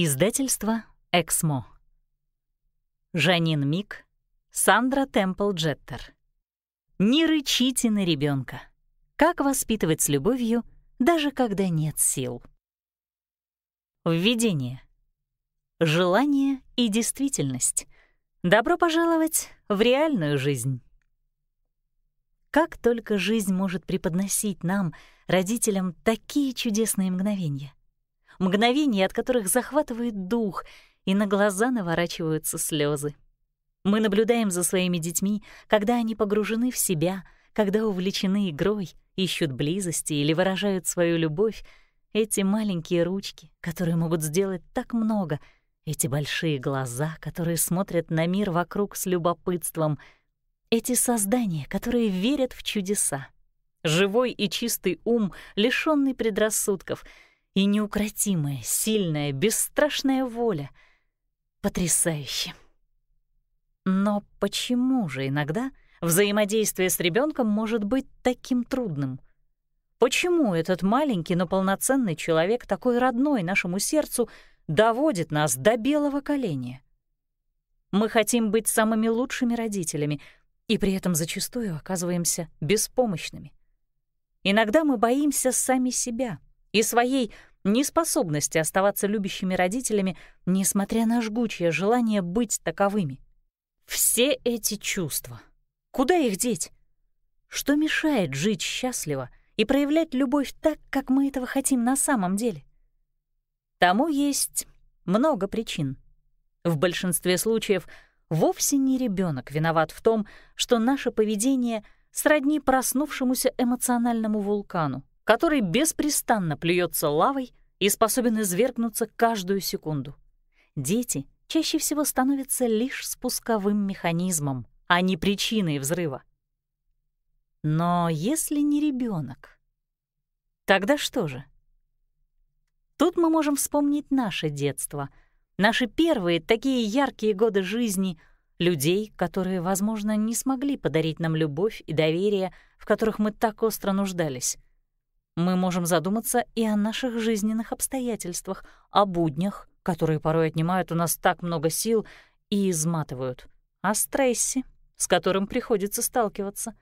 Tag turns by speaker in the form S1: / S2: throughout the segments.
S1: Издательство «Эксмо». Жанин Мик, Сандра Темпл Джеттер. «Не рычите на ребенка. Как воспитывать с любовью, даже когда нет сил?» Введение. Желание и действительность. Добро пожаловать в реальную жизнь. Как только жизнь может преподносить нам, родителям, такие чудесные мгновения мгновений, от которых захватывает дух, и на глаза наворачиваются слезы. Мы наблюдаем за своими детьми, когда они погружены в себя, когда увлечены игрой, ищут близости или выражают свою любовь, эти маленькие ручки, которые могут сделать так много, эти большие глаза, которые смотрят на мир вокруг с любопытством, эти создания, которые верят в чудеса. Живой и чистый ум, лишенный предрассудков — и неукротимая, сильная, бесстрашная воля. Потрясающе. Но почему же иногда взаимодействие с ребенком может быть таким трудным? Почему этот маленький, но полноценный человек, такой родной нашему сердцу, доводит нас до белого коленя? Мы хотим быть самыми лучшими родителями и при этом зачастую оказываемся беспомощными. Иногда мы боимся сами себя и своей неспособности оставаться любящими родителями, несмотря на жгучее желание быть таковыми. Все эти чувства. Куда их деть? Что мешает жить счастливо и проявлять любовь так, как мы этого хотим на самом деле? Тому есть много причин. В большинстве случаев вовсе не ребенок виноват в том, что наше поведение сродни проснувшемуся эмоциональному вулкану который беспрестанно плюется лавой и способен извергнуться каждую секунду. Дети чаще всего становятся лишь спусковым механизмом, а не причиной взрыва. Но если не ребенок, тогда что же? Тут мы можем вспомнить наше детство, наши первые такие яркие годы жизни, людей, которые, возможно, не смогли подарить нам любовь и доверие, в которых мы так остро нуждались мы можем задуматься и о наших жизненных обстоятельствах, о буднях, которые порой отнимают у нас так много сил и изматывают, о стрессе, с которым приходится сталкиваться.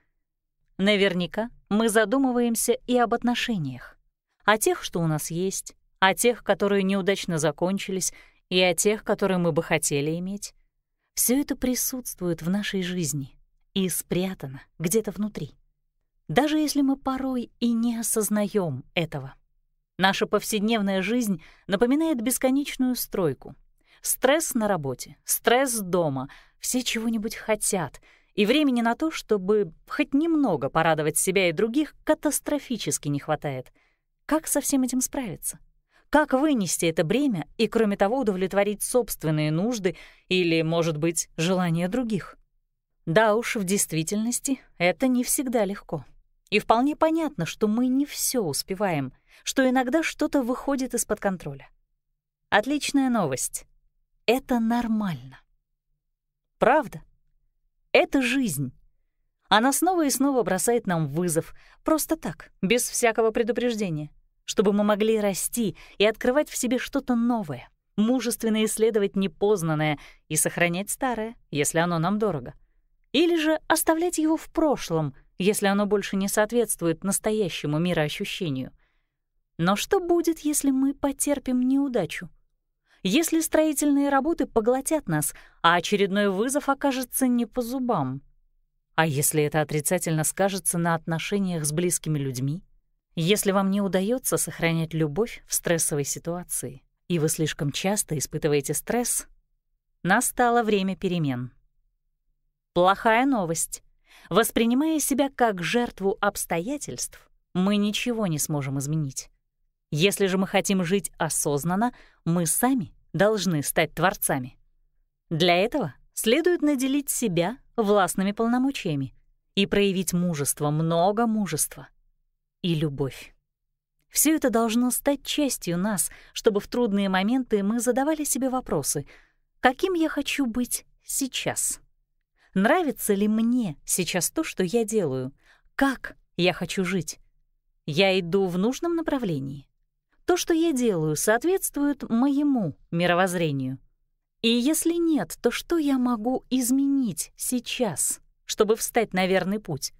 S1: Наверняка мы задумываемся и об отношениях, о тех, что у нас есть, о тех, которые неудачно закончились, и о тех, которые мы бы хотели иметь. Все это присутствует в нашей жизни и спрятано где-то внутри даже если мы порой и не осознаем этого. Наша повседневная жизнь напоминает бесконечную стройку. Стресс на работе, стресс дома, все чего-нибудь хотят, и времени на то, чтобы хоть немного порадовать себя и других, катастрофически не хватает. Как со всем этим справиться? Как вынести это бремя и, кроме того, удовлетворить собственные нужды или, может быть, желания других? Да уж, в действительности это не всегда легко. И вполне понятно, что мы не все успеваем, что иногда что-то выходит из-под контроля. Отличная новость. Это нормально. Правда? Это жизнь. Она снова и снова бросает нам вызов, просто так, без всякого предупреждения, чтобы мы могли расти и открывать в себе что-то новое, мужественно исследовать непознанное и сохранять старое, если оно нам дорого. Или же оставлять его в прошлом — если оно больше не соответствует настоящему мироощущению. Но что будет, если мы потерпим неудачу? Если строительные работы поглотят нас, а очередной вызов окажется не по зубам? А если это отрицательно скажется на отношениях с близкими людьми? Если вам не удается сохранять любовь в стрессовой ситуации, и вы слишком часто испытываете стресс, настало время перемен. Плохая новость. Воспринимая себя как жертву обстоятельств, мы ничего не сможем изменить. Если же мы хотим жить осознанно, мы сами должны стать творцами. Для этого следует наделить себя властными полномочиями и проявить мужество, много мужества и любовь. Все это должно стать частью нас, чтобы в трудные моменты мы задавали себе вопросы «Каким я хочу быть сейчас?» Нравится ли мне сейчас то, что я делаю? Как я хочу жить? Я иду в нужном направлении. То, что я делаю, соответствует моему мировоззрению. И если нет, то что я могу изменить сейчас, чтобы встать на верный путь?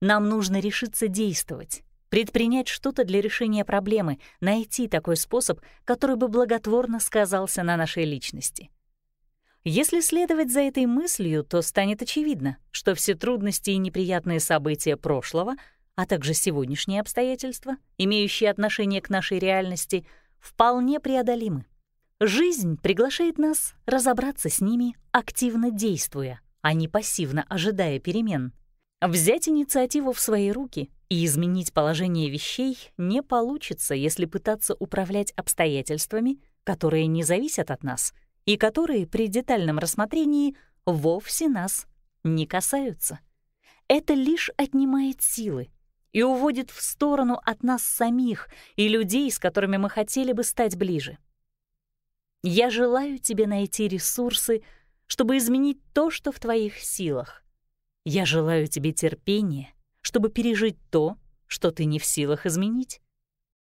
S1: Нам нужно решиться действовать, предпринять что-то для решения проблемы, найти такой способ, который бы благотворно сказался на нашей личности. Если следовать за этой мыслью, то станет очевидно, что все трудности и неприятные события прошлого, а также сегодняшние обстоятельства, имеющие отношение к нашей реальности, вполне преодолимы. Жизнь приглашает нас разобраться с ними, активно действуя, а не пассивно ожидая перемен. Взять инициативу в свои руки и изменить положение вещей не получится, если пытаться управлять обстоятельствами, которые не зависят от нас — и которые при детальном рассмотрении вовсе нас не касаются. Это лишь отнимает силы и уводит в сторону от нас самих и людей, с которыми мы хотели бы стать ближе. Я желаю тебе найти ресурсы, чтобы изменить то, что в твоих силах. Я желаю тебе терпения, чтобы пережить то, что ты не в силах изменить.